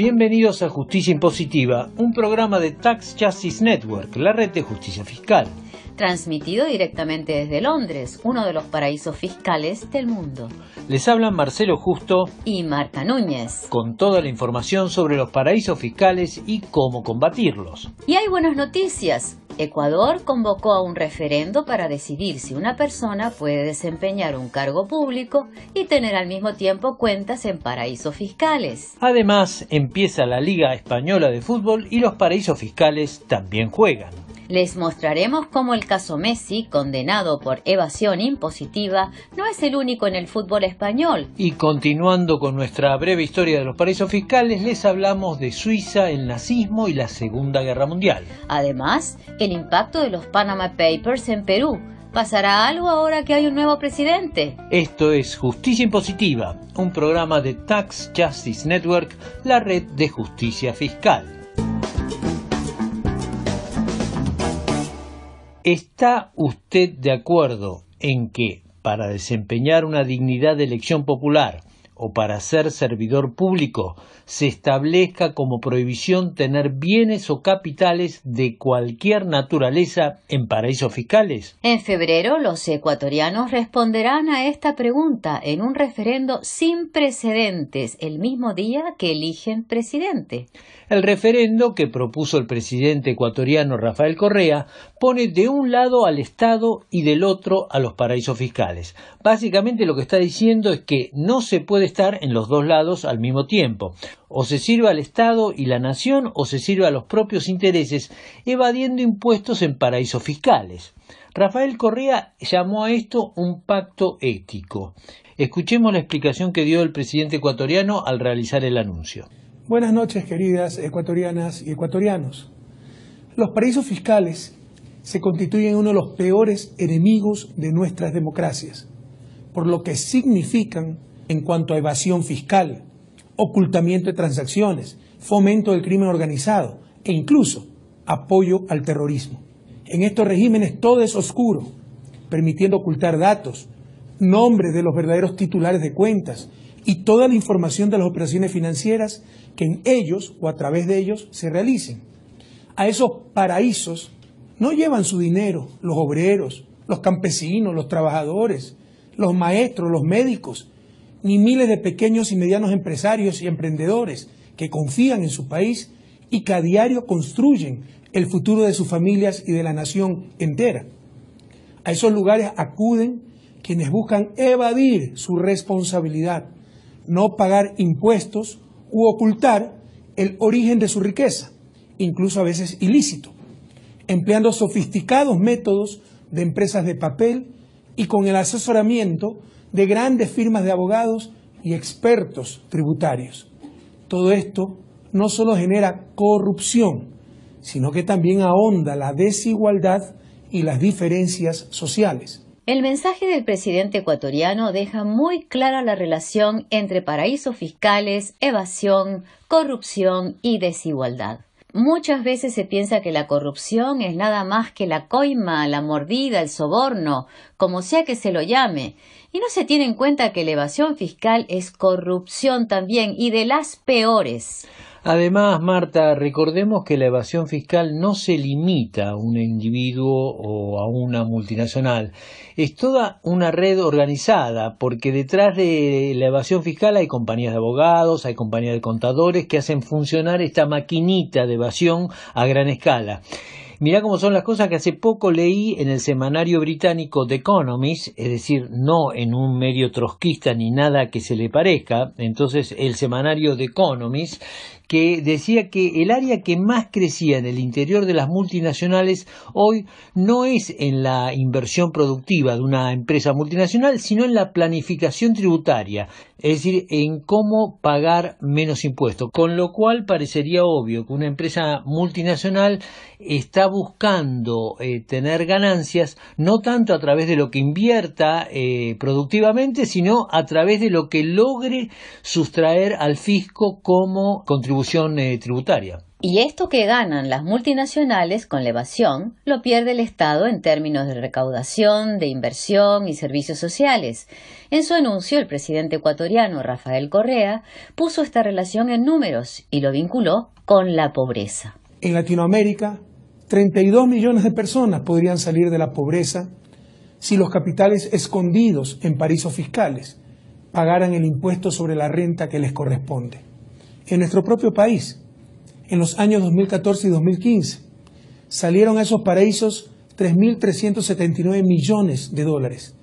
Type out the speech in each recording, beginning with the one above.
Bienvenidos a Justicia Impositiva, un programa de Tax Justice Network, la red de justicia fiscal. Transmitido directamente desde Londres, uno de los paraísos fiscales del mundo. Les hablan Marcelo Justo y Marta Núñez. Con toda la información sobre los paraísos fiscales y cómo combatirlos. Y hay buenas noticias. Ecuador convocó a un referendo para decidir si una persona puede desempeñar un cargo público y tener al mismo tiempo cuentas en paraísos fiscales. Además, empieza la Liga Española de Fútbol y los paraísos fiscales también juegan. Les mostraremos cómo el caso Messi, condenado por evasión impositiva, no es el único en el fútbol español. Y continuando con nuestra breve historia de los paraísos fiscales, les hablamos de Suiza, el nazismo y la Segunda Guerra Mundial. Además, el impacto de los Panama Papers en Perú, ¿Pasará algo ahora que hay un nuevo presidente? Esto es Justicia Impositiva, un programa de Tax Justice Network, la red de justicia fiscal. ¿Está usted de acuerdo en que para desempeñar una dignidad de elección popular o para ser servidor público se establezca como prohibición tener bienes o capitales de cualquier naturaleza en paraísos fiscales? En febrero los ecuatorianos responderán a esta pregunta en un referendo sin precedentes el mismo día que eligen presidente. El referendo que propuso el presidente ecuatoriano Rafael Correa pone de un lado al Estado y del otro a los paraísos fiscales. Básicamente lo que está diciendo es que no se puede estar en los dos lados al mismo tiempo. O se sirve al Estado y la nación o se sirve a los propios intereses evadiendo impuestos en paraísos fiscales. Rafael Correa llamó a esto un pacto ético. Escuchemos la explicación que dio el presidente ecuatoriano al realizar el anuncio. Buenas noches, queridas ecuatorianas y ecuatorianos. Los paraísos fiscales se constituyen uno de los peores enemigos de nuestras democracias, por lo que significan en cuanto a evasión fiscal, ocultamiento de transacciones, fomento del crimen organizado e incluso apoyo al terrorismo. En estos regímenes todo es oscuro, permitiendo ocultar datos, nombres de los verdaderos titulares de cuentas, y toda la información de las operaciones financieras que en ellos o a través de ellos se realicen. A esos paraísos no llevan su dinero los obreros, los campesinos, los trabajadores, los maestros, los médicos, ni miles de pequeños y medianos empresarios y emprendedores que confían en su país y que a diario construyen el futuro de sus familias y de la nación entera. A esos lugares acuden quienes buscan evadir su responsabilidad no pagar impuestos u ocultar el origen de su riqueza, incluso a veces ilícito, empleando sofisticados métodos de empresas de papel y con el asesoramiento de grandes firmas de abogados y expertos tributarios. Todo esto no solo genera corrupción, sino que también ahonda la desigualdad y las diferencias sociales. El mensaje del presidente ecuatoriano deja muy clara la relación entre paraísos fiscales, evasión, corrupción y desigualdad. Muchas veces se piensa que la corrupción es nada más que la coima, la mordida, el soborno, como sea que se lo llame, y no se tiene en cuenta que la evasión fiscal es corrupción también y de las peores. Además, Marta, recordemos que la evasión fiscal no se limita a un individuo o a una multinacional. Es toda una red organizada, porque detrás de la evasión fiscal hay compañías de abogados, hay compañías de contadores que hacen funcionar esta maquinita de evasión a gran escala. Mirá cómo son las cosas que hace poco leí en el semanario británico The Economist, es decir, no en un medio trotskista ni nada que se le parezca. Entonces, el semanario The Economist que decía que el área que más crecía en el interior de las multinacionales hoy no es en la inversión productiva de una empresa multinacional, sino en la planificación tributaria, es decir, en cómo pagar menos impuestos, con lo cual parecería obvio que una empresa multinacional está buscando eh, tener ganancias no tanto a través de lo que invierta eh, productivamente, sino a través de lo que logre sustraer al fisco como contribuyente eh, tributaria. Y esto que ganan las multinacionales con la evasión lo pierde el Estado en términos de recaudación, de inversión y servicios sociales. En su anuncio, el presidente ecuatoriano Rafael Correa puso esta relación en números y lo vinculó con la pobreza. En Latinoamérica, 32 millones de personas podrían salir de la pobreza si los capitales escondidos en paraísos fiscales pagaran el impuesto sobre la renta que les corresponde en nuestro propio país, en los años 2014 y 2015, salieron a esos paraísos 3.379 millones de dólares,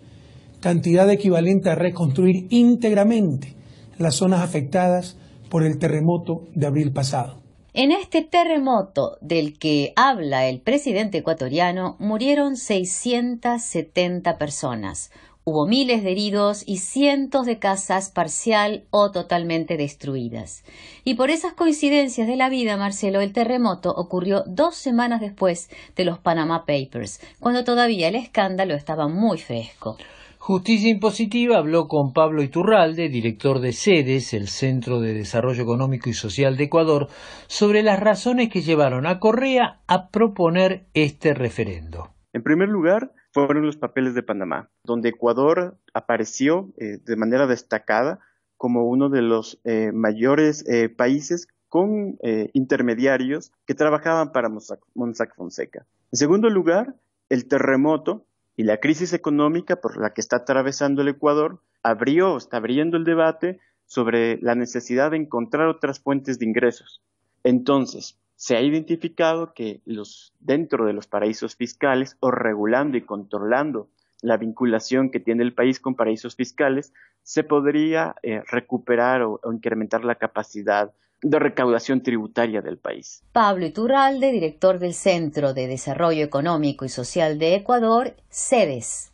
cantidad equivalente a reconstruir íntegramente las zonas afectadas por el terremoto de abril pasado. En este terremoto del que habla el presidente ecuatoriano murieron 670 personas, Hubo miles de heridos y cientos de casas parcial o totalmente destruidas. Y por esas coincidencias de la vida, Marcelo, el terremoto ocurrió dos semanas después de los Panama Papers, cuando todavía el escándalo estaba muy fresco. Justicia Impositiva habló con Pablo Iturralde, director de sedes el Centro de Desarrollo Económico y Social de Ecuador, sobre las razones que llevaron a Correa a proponer este referendo. En primer lugar, fueron los papeles de Panamá, donde Ecuador apareció eh, de manera destacada como uno de los eh, mayores eh, países con intermediarios que trabajaban para Monsac Fonseca. En segundo lugar, el terremoto y la crisis económica por la que está atravesando el Ecuador abrió, está abriendo el debate sobre la necesidad de encontrar otras fuentes de ingresos. Entonces, se ha identificado que los, dentro de los paraísos fiscales o regulando y controlando la vinculación que tiene el país con paraísos fiscales, se podría eh, recuperar o, o, incrementar la capacidad de recaudación tributaria del país. Pablo Iturralde, director del Centro de Desarrollo Económico y Social de Ecuador, CEDES.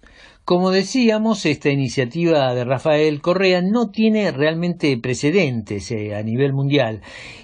Como decíamos, esta iniciativa de Rafael Correa no tiene realmente precedentes eh, a nivel mundial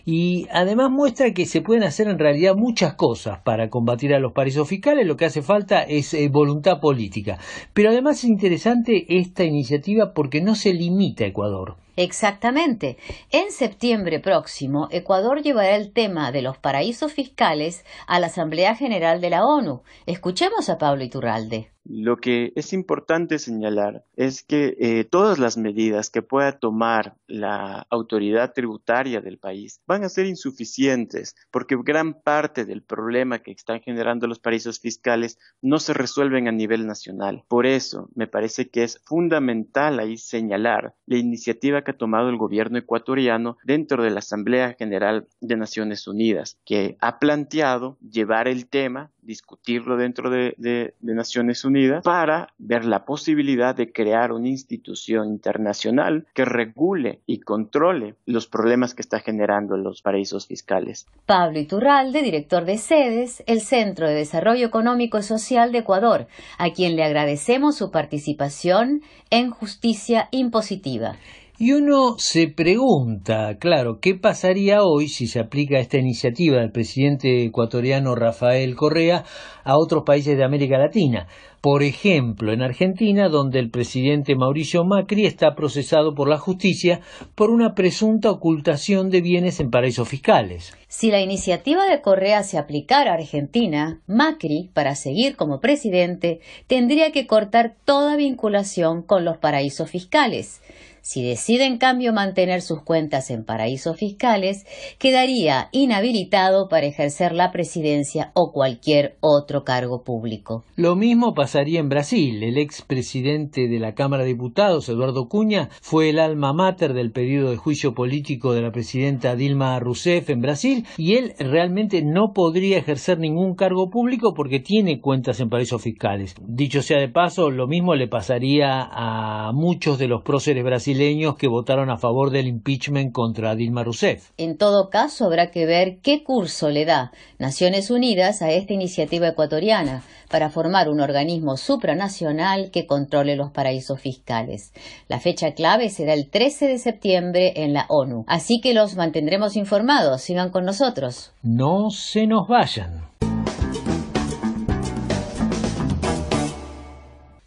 y además muestra que se pueden hacer en realidad muchas cosas para combatir a los paraísos fiscales, lo que hace falta es eh, voluntad política. Pero además es interesante esta iniciativa porque no se limita a Ecuador. Exactamente. En septiembre próximo, Ecuador llevará el tema de los paraísos fiscales a la Asamblea General de la ONU. Escuchemos a Pablo Iturralde. Lo que es importante señalar es que eh, todas las medidas que pueda tomar la autoridad tributaria del país van a ser insuficientes porque gran parte del problema que están generando los paraísos fiscales no se resuelven a nivel nacional. Por eso me parece que es fundamental ahí señalar la iniciativa que ha tomado el gobierno ecuatoriano dentro de la Asamblea General de Naciones Unidas, que ha planteado llevar el tema, discutirlo dentro de, Naciones Unidas, para ver la posibilidad de crear una institución internacional que regule y controle los problemas que está generando los paraísos fiscales. Pablo Iturralde, director de SEDES, el Centro de Desarrollo Económico y Social de Ecuador, a quien le agradecemos su participación en Justicia Impositiva. Y uno se pregunta, claro, ¿qué pasaría hoy si se aplica esta iniciativa del presidente ecuatoriano Rafael Correa a otros países de América Latina? Por ejemplo, en Argentina, donde el presidente Mauricio Macri está procesado por la justicia por una presunta ocultación de bienes en paraísos fiscales. Si la iniciativa de Correa se aplicara a Argentina, Macri, para seguir como presidente, tendría que cortar toda vinculación con los paraísos fiscales. Si decide en cambio mantener sus cuentas en paraísos fiscales, quedaría inhabilitado para ejercer la presidencia o cualquier otro cargo público. Lo mismo pasaría en Brasil. El expresidente de la Cámara de Diputados, Eduardo Cunha, fue el alma mater del periodo de juicio político de la presidenta Dilma Rousseff en Brasil y él realmente no podría ejercer ningún cargo público porque tiene cuentas en paraísos fiscales. Dicho sea de paso, lo mismo le pasaría a muchos de los próceres brasileños que votaron a favor del impeachment contra Dilma Rousseff. En todo caso, habrá que ver qué curso le da Naciones Unidas a esta iniciativa ecuatoriana para formar un organismo supranacional que controle los paraísos fiscales. La fecha clave será el 13 de septiembre en la ONU. Así que los mantendremos informados. Sigan con nosotros. No se nos vayan.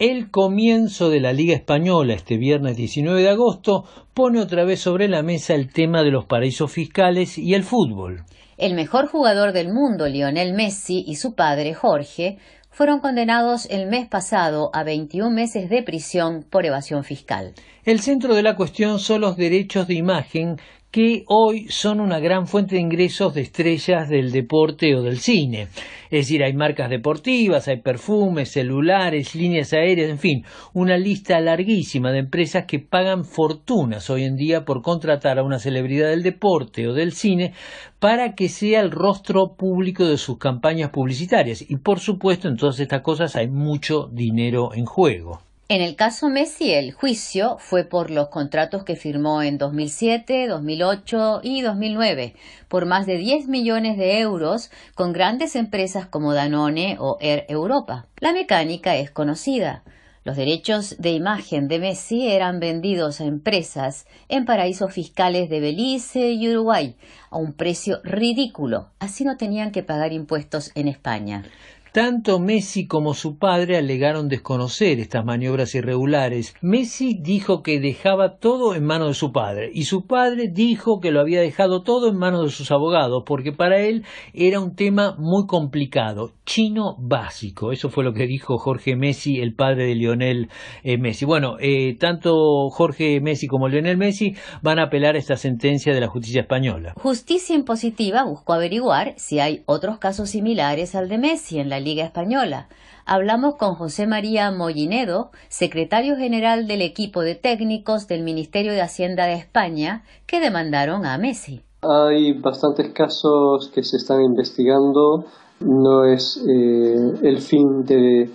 El comienzo de la Liga Española este viernes 19 de agosto pone otra vez sobre la mesa el tema de los paraísos fiscales y el fútbol. El mejor jugador del mundo, Lionel Messi, y su padre, Jorge, fueron condenados el mes pasado a 21 meses de prisión por evasión fiscal. El centro de la cuestión son los derechos de imagen que hoy son una gran fuente de ingresos de estrellas del deporte o del cine. Es decir, hay marcas deportivas, hay perfumes, celulares, líneas aéreas, en fin, una lista larguísima de empresas que pagan fortunas hoy en día por contratar a una celebridad del deporte o del cine para que sea el rostro público de sus campañas publicitarias. Y por supuesto, en todas estas cosas hay mucho dinero en juego. En el caso Messi, el juicio fue por los contratos que firmó en 2007, 2008 y 2009, por más de 10 millones de euros con grandes empresas como Danone o Air Europa. La mecánica es conocida. Los derechos de imagen de Messi eran vendidos a empresas en paraísos fiscales de Belice y Uruguay a un precio ridículo. Así no tenían que pagar impuestos en España. Tanto Messi como su padre alegaron desconocer estas maniobras irregulares. Messi dijo que dejaba todo en manos de su padre y su padre dijo que lo había dejado todo en manos de sus abogados porque para él era un tema muy complicado chino básico. Eso fue lo que dijo Jorge Messi, el padre de Lionel eh, Messi. Bueno, eh, tanto Jorge Messi como Lionel Messi van a apelar a esta sentencia de la justicia española. Justicia Impositiva buscó averiguar si hay otros casos similares al de Messi en la Liga Española. Hablamos con José María Mollinedo, secretario general del equipo de técnicos del Ministerio de Hacienda de España, que demandaron a Messi. Hay bastantes casos que se están investigando no es eh, el fin del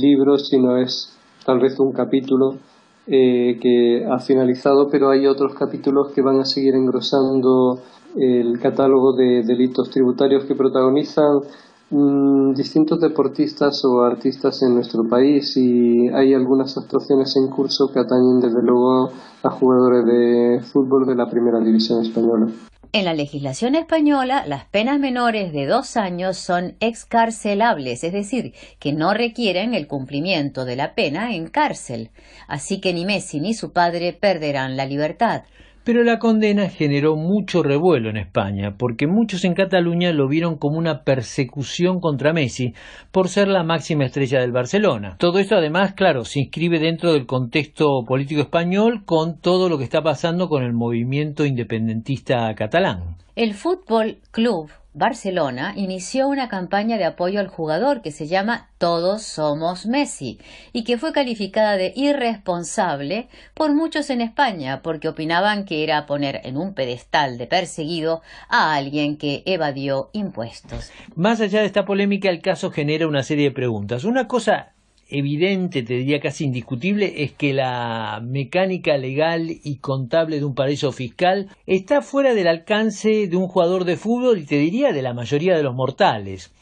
libro, sino es tal vez un capítulo eh, que ha finalizado, pero hay otros capítulos que van a seguir engrosando el catálogo de delitos tributarios que protagonizan mm, distintos deportistas o artistas en nuestro país y hay algunas actuaciones en curso que atañen desde luego a jugadores de fútbol de la primera división española. En la legislación española, las penas menores de dos años son excarcelables, es decir, que no requieren el cumplimiento de la pena en cárcel. Así que ni Messi ni su padre perderán la libertad. Pero la condena generó mucho revuelo en España, porque muchos en Cataluña lo vieron como una persecución contra Messi por ser la máxima estrella del Barcelona. Todo esto además, claro, se inscribe dentro del contexto político español con todo lo que está pasando con el movimiento independentista catalán. El Fútbol Club Barcelona inició una campaña de apoyo al jugador que se llama Todos somos Messi y que fue calificada de irresponsable por muchos en España porque opinaban que era poner en un pedestal de perseguido a alguien que evadió impuestos. Más allá de esta polémica, el caso genera una serie de preguntas. Una cosa evidente, te diría casi indiscutible, es que la mecánica legal y contable de un paraíso fiscal está fuera del alcance de un jugador de fútbol y te diría de la mayoría de los mortales.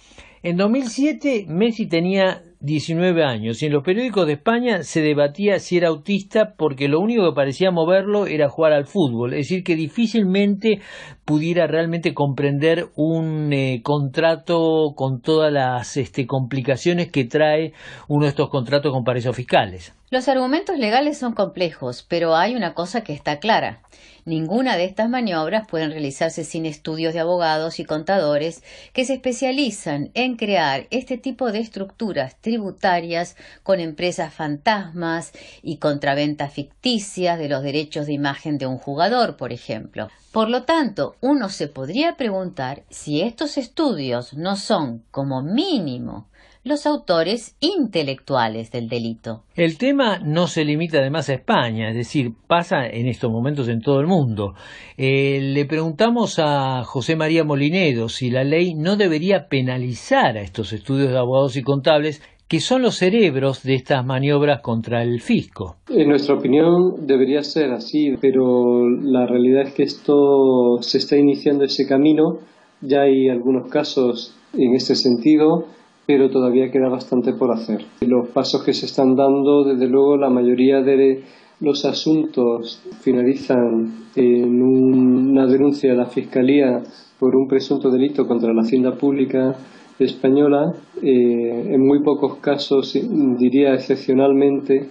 En 2007 Messi tenía 19 años y en los periódicos de España se debatía si era autista porque lo único que parecía moverlo era jugar al fútbol, es decir, que difícilmente pudiera realmente comprender un eh, contrato con todas las este, complicaciones que trae uno de estos contratos con paraísos fiscales. Los argumentos legales son complejos, pero hay una cosa que está clara. Ninguna de estas maniobras pueden realizarse sin estudios de abogados y contadores que se especializan en crear este tipo de estructuras tributarias con empresas fantasmas y contraventas ficticias de los derechos de imagen de un jugador, por ejemplo. Por lo tanto, uno se podría preguntar si estos estudios no son, como mínimo, los autores intelectuales del delito. El tema no se limita además a España, es decir, pasa en estos momentos en todo el mundo. Eh, le preguntamos a José María Molinedo si la ley no debería penalizar a estos estudios de abogados y contables que son los cerebros de estas maniobras contra el fisco. En nuestra opinión debería ser así, pero la realidad es que esto se está iniciando ese camino. Ya hay algunos casos en este sentido pero todavía queda bastante por hacer. Los pasos que se están dando, desde luego, la mayoría de los asuntos finalizan en una denuncia a la Fiscalía por un presunto delito contra la Hacienda Pública española. Eh, en muy pocos casos, diría excepcionalmente,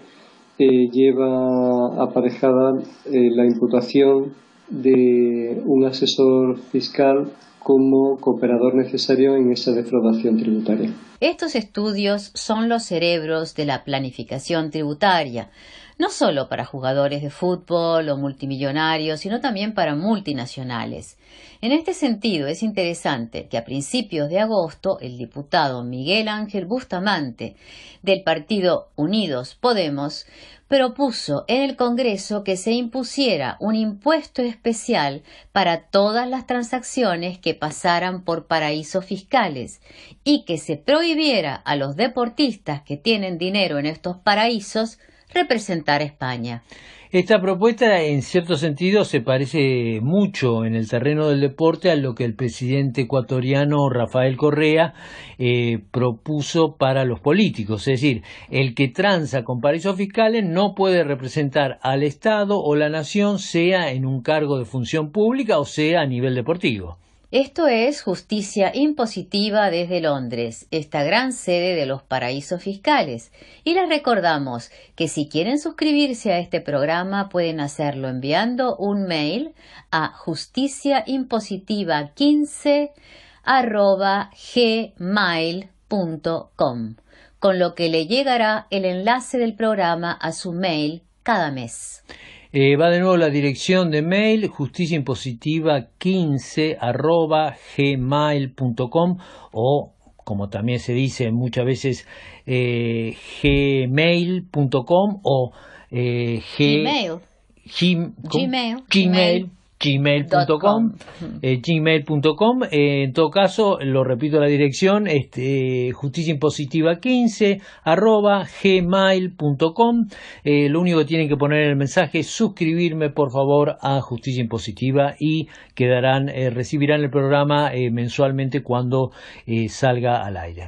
eh, lleva aparejada eh, la imputación de un asesor fiscal como cooperador necesario en esa defraudación tributaria. Estos estudios son los cerebros de la planificación tributaria, no solo para jugadores de fútbol o multimillonarios, sino también para multinacionales. En este sentido, es interesante que a principios de agosto el diputado Miguel Ángel Bustamante del partido Unidos Podemos propuso en el Congreso que se impusiera un impuesto especial para todas las transacciones que pasaran por paraísos fiscales y que se prohibiera a los deportistas que tienen dinero en estos paraísos representar a España. Esta propuesta en cierto sentido se parece mucho en el terreno del deporte a lo que el presidente ecuatoriano Rafael Correa eh, propuso para los políticos. Es decir, el que tranza con paraísos fiscales no puede representar al Estado o la nación, sea en un cargo de función pública o sea a nivel deportivo. Esto es Justicia Impositiva desde Londres, esta gran sede de los paraísos fiscales. Y les recordamos que si quieren suscribirse a este programa pueden hacerlo enviando un mail a justiciaimpositiva15 con lo que le llegará el enlace del programa a su mail cada mes. Eh, va de nuevo la dirección de mail justiciaimpositiva15 o como también se dice muchas veces eh, gmail.com o eh, Gmail. gmail gmail.com eh, gmail.com eh, en todo caso lo repito la dirección este justicia impositiva 15 arroba gmail.com eh, lo único que tienen que poner en el mensaje es suscribirme por favor a justicia impositiva y quedarán recibirán el programa mensualmente cuando salga al aire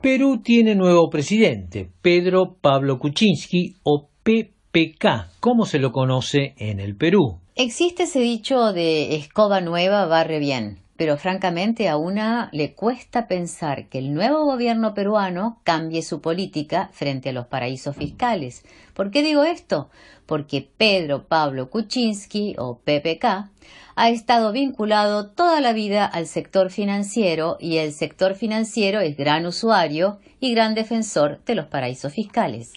Perú tiene nuevo presidente, Pedro Pablo Kuczynski o PP PK, ¿cómo se lo conoce en el Perú. Existe ese dicho de escoba nueva barre bien, pero francamente a una le cuesta pensar que el nuevo gobierno peruano cambie su política frente a los paraísos fiscales. ¿Por qué digo esto? Porque Pedro Pablo Kuczynski, o PPK, ha estado vinculado toda la vida al sector financiero y el sector financiero es gran usuario y gran defensor de los paraísos fiscales.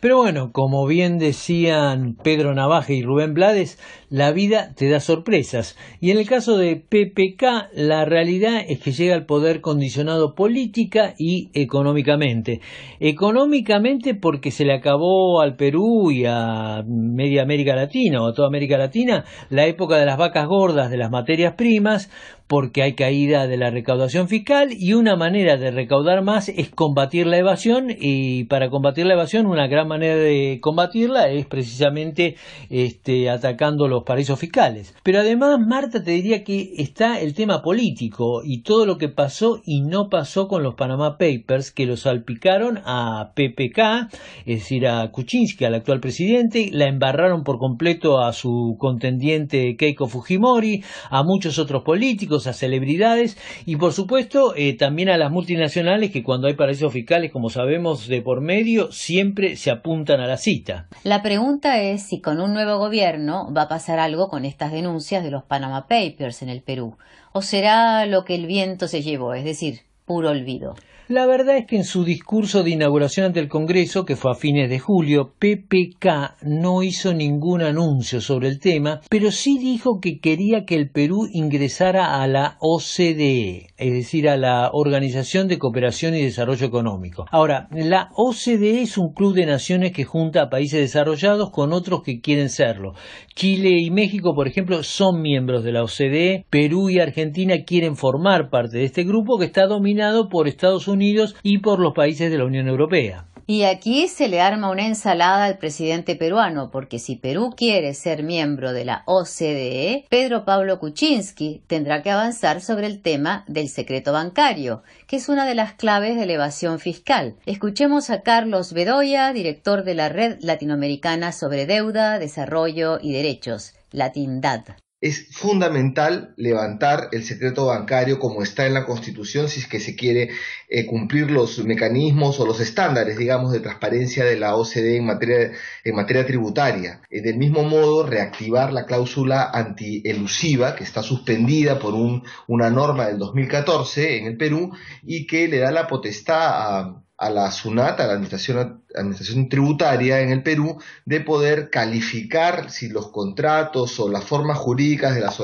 Pero bueno, como bien decían Pedro Navaje y Rubén Blades, la vida te da sorpresas. Y en el caso de PPK, la realidad es que llega al poder condicionado política y económicamente. Económicamente porque se le acabó al Perú y a media América Latina o a toda América Latina la época de las vacas gordas de las materias primas, porque hay caída de la recaudación fiscal y una manera de recaudar más es combatir la evasión y para combatir la evasión una gran manera de combatirla es precisamente este, atacando paraísos fiscales. Pero además, Marta, te diría que está el tema político y todo lo que pasó y no pasó con los Panama Papers que los salpicaron a PPK, es decir, a Kuczynski, al actual presidente, la embarraron por completo a su contendiente Keiko Fujimori, a muchos otros políticos, a celebridades y por supuesto eh, también a las multinacionales que cuando hay paraísos fiscales, como sabemos, de por medio, siempre se apuntan a la cita. La pregunta es si con un nuevo gobierno va a pasar algo con estas denuncias de los Panama Papers en el Perú, o será lo que el viento se llevó, es decir, puro olvido. La verdad es que en su discurso de inauguración ante el Congreso, que fue a fines de julio, PPK no hizo ningún anuncio sobre el tema, pero sí dijo que quería que el Perú ingresara a la OCDE, es decir, a la Organización de Cooperación y Desarrollo Económico. Ahora, la OCDE es un club de naciones que junta a países desarrollados con otros que quieren serlo. Chile y México, por ejemplo, son miembros de la OCDE, Perú y Argentina quieren formar parte de este grupo que está dominado por Estados Unidos y por los países de la Unión Europea. Y aquí se le arma una ensalada al presidente peruano, porque si Perú quiere ser miembro de la OCDE, Pedro Pablo Kuczynski tendrá que avanzar sobre el tema del secreto bancario, que es una de las claves de elevación fiscal. Escuchemos a Carlos Bedoya, director de la Red Latinoamericana sobre Deuda, Desarrollo y Derechos, Latindad es fundamental levantar el secreto bancario como está en la Constitución si es que se quiere eh, cumplir los mecanismos o los estándares, digamos, de transparencia de la OCDE en materia, tributaria. Eh, del mismo modo, reactivar la cláusula antielusiva que está suspendida por un, una norma del 2014 en el Perú y que le da la potestad a a la SUNAT, a la administración, administración, Tributaria en el Perú, de poder calificar si los contratos o las formas jurídicas de las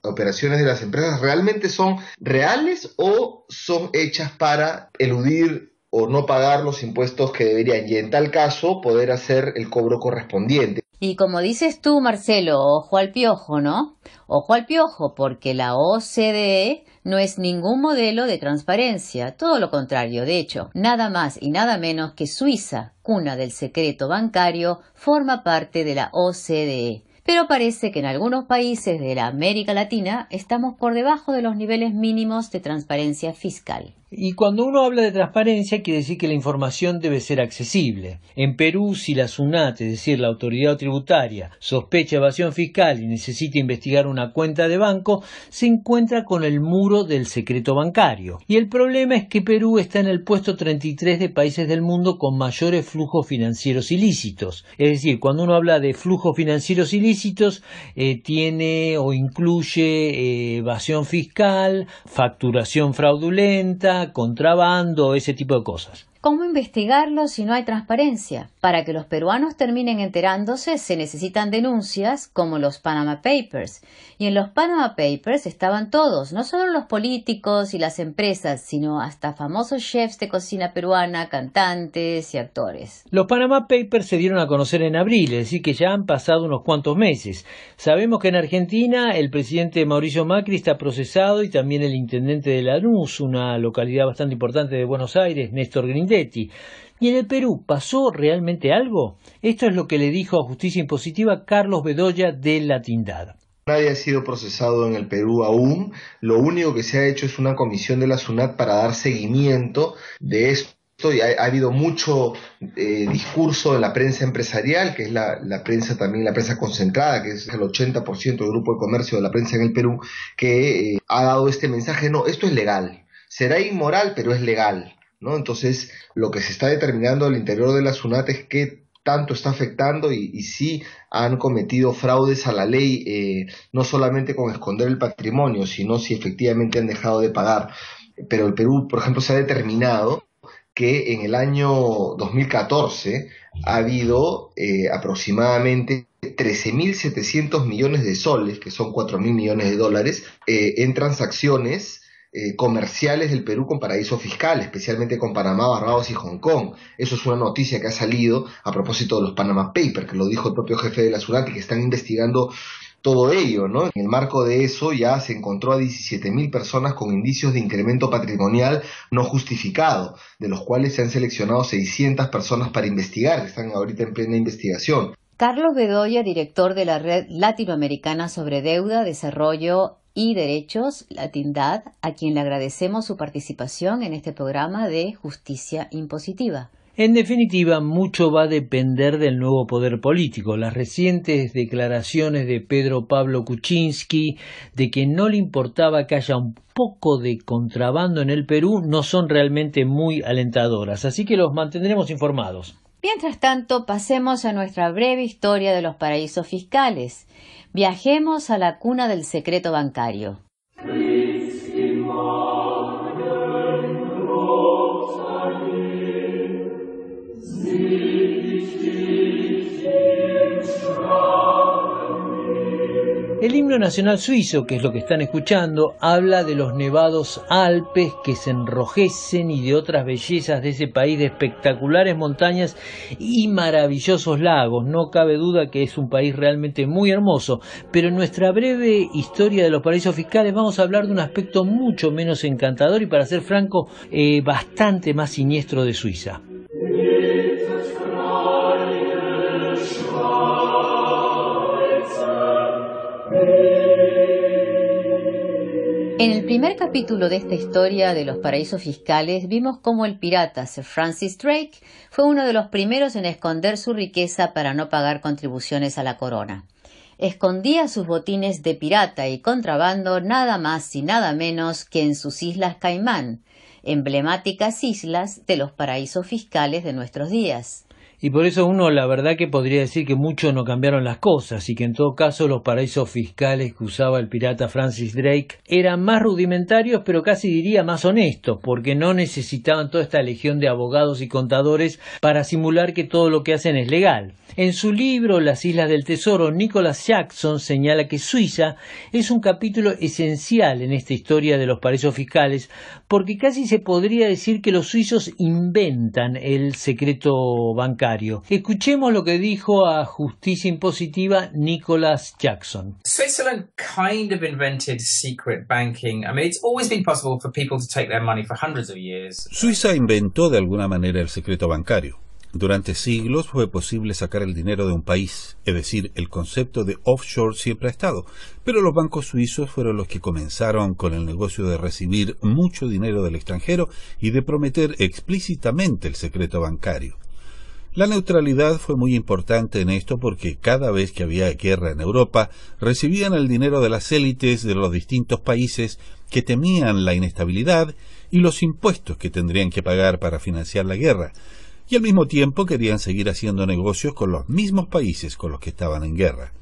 operaciones de las empresas realmente son reales o son hechas para eludir o no pagar los impuestos que deberían y en tal caso poder hacer el cobro correspondiente. Y como dices tú, Marcelo, ojo al piojo, ¿no? Ojo al piojo, porque la OCDE no es ningún modelo de transparencia, todo lo contrario, de hecho, nada más y nada menos que Suiza, cuna del secreto bancario, forma parte de la OCDE. Pero parece que en algunos países de la América Latina estamos por debajo de los niveles mínimos de transparencia fiscal. Y cuando uno habla de transparencia, quiere decir que la información debe ser accesible. En Perú, si la SUNAT, es decir, la autoridad tributaria, sospecha evasión fiscal y necesita investigar una cuenta de banco, se encuentra con el muro del secreto bancario. Y el problema es que Perú está en el puesto 33 de países del mundo con mayores flujos financieros ilícitos. Es decir, cuando uno habla de flujos financieros ilícitos, eh, tiene o incluye eh, evasión fiscal, facturación fraudulenta, contrabando, ese tipo de cosas. ¿Cómo investigarlo si no hay transparencia? Para que los peruanos terminen enterándose se necesitan denuncias como los Panama Papers y en los Panama Papers estaban todos, no solo los políticos y las empresas, sino hasta famosos chefs de cocina peruana, cantantes y actores. Los Panama Papers se dieron a conocer en abril, es decir, que ya han pasado unos cuantos meses. Sabemos que en Argentina el presidente Mauricio Macri está procesado y también el intendente de Lanús, una localidad bastante importante de Buenos Aires, Néstor Grindetti. ¿Y en el Perú pasó realmente algo? Esto es lo que le dijo a Justicia Impositiva Carlos Bedoya de La Tindad. Nadie ha sido procesado en el Perú aún. Lo único que se ha hecho es una comisión de la SUNAT para dar seguimiento de esto. Y ha, habido mucho eh, discurso de la prensa empresarial, que es la, prensa también, la prensa concentrada, que es el 80% del grupo de comercio de la prensa en el Perú, que eh, ha dado este mensaje, no, esto es legal. Será inmoral, pero es legal. ¿no? Entonces, lo que se está determinando al interior de la SUNAT es que tanto está afectando y, si han cometido fraudes a la ley, eh, no solamente con esconder el patrimonio, sino si efectivamente han dejado de pagar. Pero el Perú, por ejemplo, se ha determinado que en el año 2014 ha habido eh, aproximadamente 13.700 millones de soles, que son 4.000 millones de dólares, eh, en transacciones eh, comerciales del Perú con paraíso fiscal, especialmente con Panamá, Barbados y Hong Kong. Eso es una noticia que ha salido a propósito de los Panama Papers, que lo dijo el propio jefe de la Surati, que están investigando todo ello, ¿no? En el marco de eso ya se encontró a 17.000 personas con indicios de incremento patrimonial no justificado, de los cuales se han seleccionado 600 personas para investigar, que están ahorita en plena investigación. Carlos Bedoya, director de la Red Latinoamericana sobre Deuda, Desarrollo y Derechos, latindad a quien le agradecemos su participación en este programa de Justicia Impositiva. En definitiva, mucho va a depender del nuevo poder político. Las recientes declaraciones de Pedro Pablo Kuczynski de que no le importaba que haya un poco de contrabando en el Perú no son realmente muy alentadoras, así que los mantendremos informados. Mientras tanto, pasemos a nuestra breve historia de los paraísos fiscales. Viajemos a la cuna del secreto bancario. El himno nacional suizo, que es lo que están escuchando, habla de los nevados Alpes que se enrojecen y de otras bellezas de ese país, de espectaculares montañas y maravillosos lagos. No cabe duda que es un país realmente muy hermoso, pero en nuestra breve historia de los paraísos fiscales vamos a hablar de un aspecto mucho menos encantador y, para ser franco, eh, bastante más siniestro de Suiza. En el primer capítulo de esta historia de los paraísos fiscales vimos cómo el pirata Sir Francis Drake fue uno de los primeros en esconder su riqueza para no pagar contribuciones a la corona. Escondía sus botines de pirata y contrabando nada más y nada menos que en sus islas Caimán, emblemáticas islas de los paraísos fiscales de nuestros días. Y por eso uno la verdad que podría decir que mucho no cambiaron las cosas y que en todo caso los paraísos fiscales que usaba el pirata Francis Drake eran más rudimentarios pero casi diría más honestos porque no necesitaban toda esta legión de abogados y contadores para simular que todo lo que hacen es legal. En su libro Las Islas del Tesoro, Nicholas Jackson señala que Suiza es un capítulo esencial en esta historia de los paraísos fiscales porque casi se podría decir que los suizos inventan el secreto bancario Escuchemos lo que dijo a Justicia Impositiva Nicholas Jackson. Suiza inventó de alguna manera el secreto bancario. Durante siglos fue posible sacar el dinero de un país, es decir, el concepto de offshore siempre ha estado, pero los bancos suizos fueron los que comenzaron con el negocio de recibir mucho dinero del extranjero y de prometer explícitamente el secreto bancario. La neutralidad fue muy importante en esto porque cada vez que había guerra en Europa recibían el dinero de las élites de los distintos países que temían la inestabilidad y los impuestos que tendrían que pagar para financiar la guerra, y al mismo tiempo querían seguir haciendo negocios con los mismos países con los que estaban en guerra.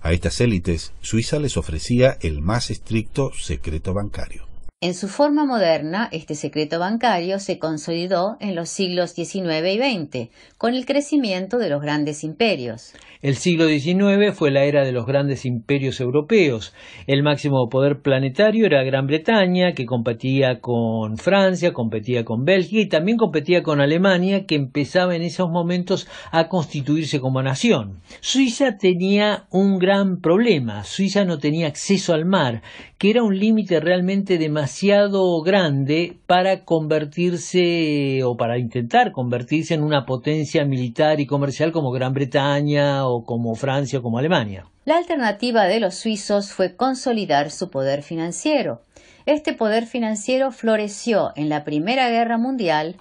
A estas élites Suiza les ofrecía el más estricto secreto bancario. En su forma moderna, este secreto bancario se consolidó en los siglos XIX y XX, con el crecimiento de los grandes imperios. El siglo XIX fue la era de los grandes imperios europeos. El máximo poder planetario era Gran Bretaña, que competía con Francia, competía con Bélgica y también competía con Alemania, que empezaba en esos momentos a constituirse como nación. Suiza tenía un gran problema. Suiza no tenía acceso al mar que era un límite realmente demasiado grande para convertirse o para intentar convertirse en una potencia militar y comercial como Gran Bretaña o como Francia o como Alemania. La alternativa de los suizos fue consolidar su poder financiero. Este poder financiero floreció en la Primera Guerra Mundial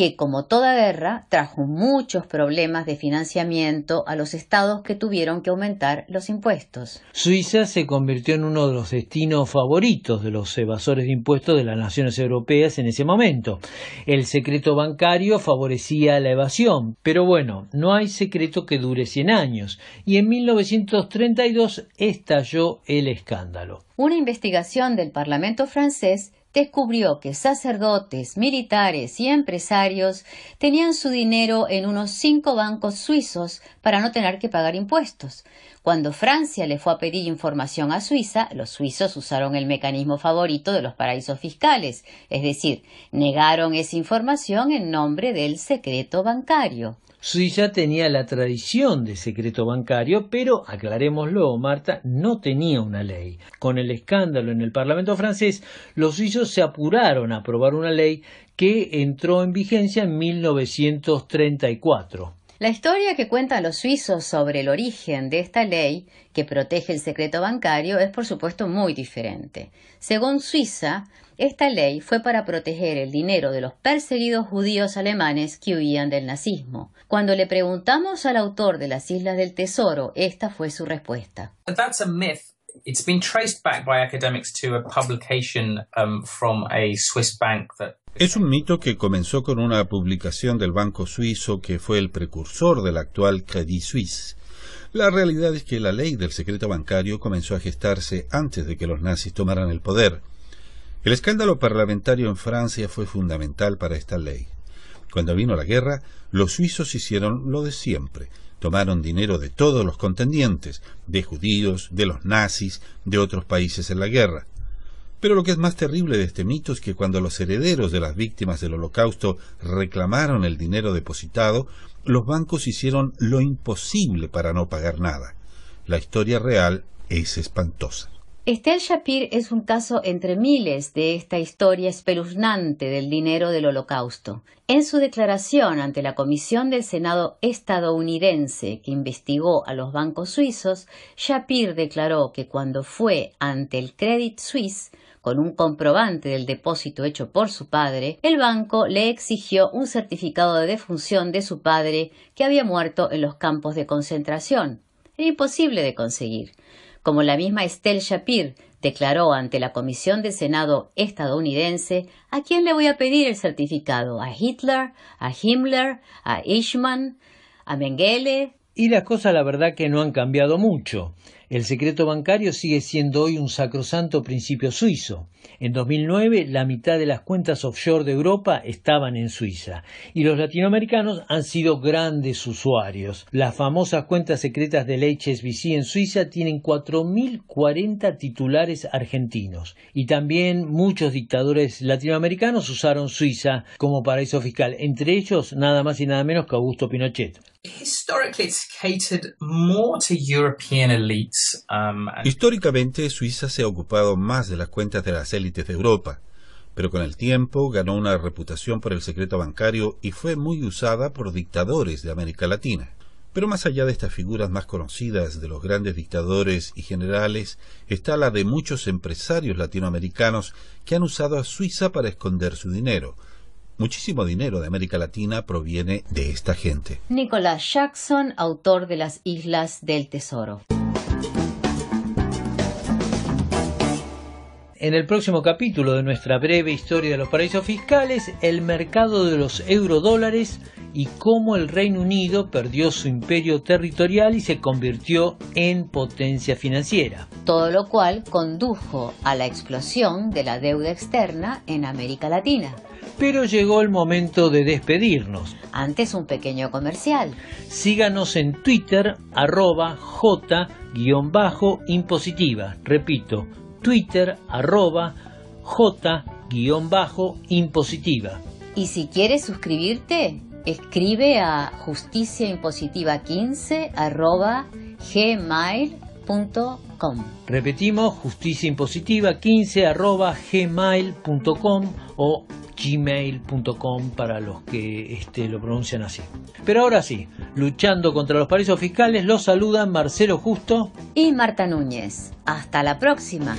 que, como toda guerra, trajo muchos problemas de financiamiento a los estados que tuvieron que aumentar los impuestos. Suiza se convirtió en uno de los destinos favoritos de los evasores de impuestos de las naciones europeas en ese momento. El secreto bancario favorecía la evasión, pero bueno, no hay secreto que dure 100 años, y en 1932 estalló el escándalo. Una investigación del Parlamento francés descubrió que sacerdotes, militares y empresarios tenían su dinero en unos cinco bancos suizos para no tener que pagar impuestos. Cuando Francia le fue a pedir información a Suiza, los suizos usaron el mecanismo favorito de los paraísos fiscales, es decir, negaron esa información en nombre del secreto bancario. Suiza tenía la tradición de secreto bancario, pero aclarémoslo, Marta, no tenía una ley. Con el escándalo en el Parlamento francés, los suizos se apuraron a aprobar una ley que entró en vigencia en 1934. La historia que cuentan los suizos sobre el origen de esta ley que protege el secreto bancario es por supuesto muy diferente. Según Suiza, esta ley fue para proteger el dinero de los perseguidos judíos alemanes que huían del nazismo. Cuando le preguntamos al autor de las Islas del Tesoro, esta fue su respuesta. myth es un mito que comenzó con una publicación del banco suizo que fue el precursor del actual Credit Suisse. La realidad es que la ley del secreto bancario comenzó a gestarse antes de que los nazis tomaran el poder. El escándalo parlamentario en Francia fue fundamental para esta ley. Cuando vino la guerra, los suizos hicieron lo de siempre, Tomaron dinero de todos los contendientes, de judíos, de los nazis, de otros países en la guerra. Pero lo que es más terrible de este mito es que cuando los herederos de las víctimas del holocausto reclamaron el dinero depositado, los bancos hicieron lo imposible para no pagar nada. La historia real es espantosa. Estel Shapir es un caso entre miles de esta historia espeluznante del dinero del holocausto. En su declaración ante la Comisión del Senado estadounidense que investigó a los bancos suizos, Shapir declaró que cuando fue ante el Credit Suisse, con un comprobante del depósito hecho por su padre, el banco le exigió un certificado de defunción de su padre que había muerto en los campos de concentración. Era imposible de conseguir como la misma Estelle Shapir declaró ante la Comisión de Senado estadounidense, ¿a quién le voy a pedir el certificado? ¿A Hitler? ¿A Himmler? ¿A Eichmann? ¿A Mengele? Y las cosas la verdad que no han cambiado mucho. El secreto bancario sigue siendo hoy un sacrosanto principio suizo. En 2009 la mitad de las cuentas offshore de Europa estaban en Suiza y los latinoamericanos han sido grandes usuarios. Las famosas cuentas secretas del HSBC en Suiza tienen 4.040 titulares argentinos y también muchos dictadores latinoamericanos usaron Suiza como paraíso fiscal, entre ellos nada más y nada menos que Augusto Pinochet. Um, Históricamente, Suiza se ha ocupado más de las cuentas de las élites de Europa, pero con el tiempo ganó una reputación por el secreto bancario y fue muy usada por dictadores de América Latina. Pero más allá de estas figuras más conocidas de los grandes dictadores y generales, está la de muchos empresarios latinoamericanos que han usado a Suiza para esconder su dinero, Muchísimo dinero de América Latina proviene de esta gente. Nicholas Jackson, autor de Las Islas del Tesoro. en el próximo capítulo de nuestra breve historia de los paraísos fiscales, el mercado de los eurodólares y cómo el Reino Unido perdió su imperio territorial y se convirtió en potencia financiera. Todo lo cual condujo a la explosión de la deuda externa en América Latina. Pero llegó el momento de despedirnos. Antes un pequeño comercial. Síganos en Twitter arroba j-impositiva. Repito, Twitter arroba J-impositiva. Y si quieres suscribirte, escribe a justiciaimpositiva15 arroba gmail.com Repetimos, justicia impositiva 15 gmail.com o gmail.com para los que este, lo pronuncian así. Pero ahora sí, luchando contra los paraísos fiscales, los saludan Marcelo Justo y Marta Núñez. Hasta la próxima.